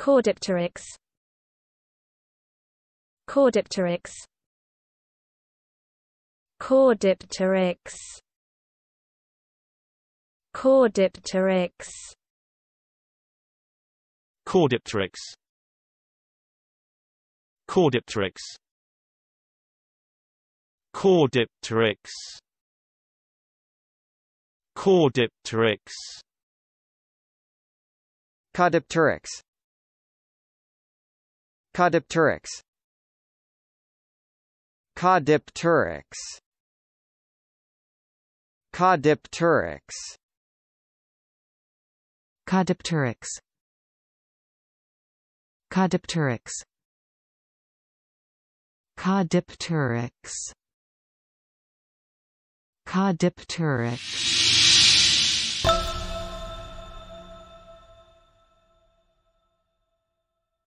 Chordipteryx Chordipteryx Chordipteryx Chordipteryx Chordipteryx Chordipteryx Chordipteryx Chordipteryx Chordipteryx Caudipteryx Caudipteryx Caudipteryx Caudipteryx Caudipteryx Caudipteryx Caudipteryx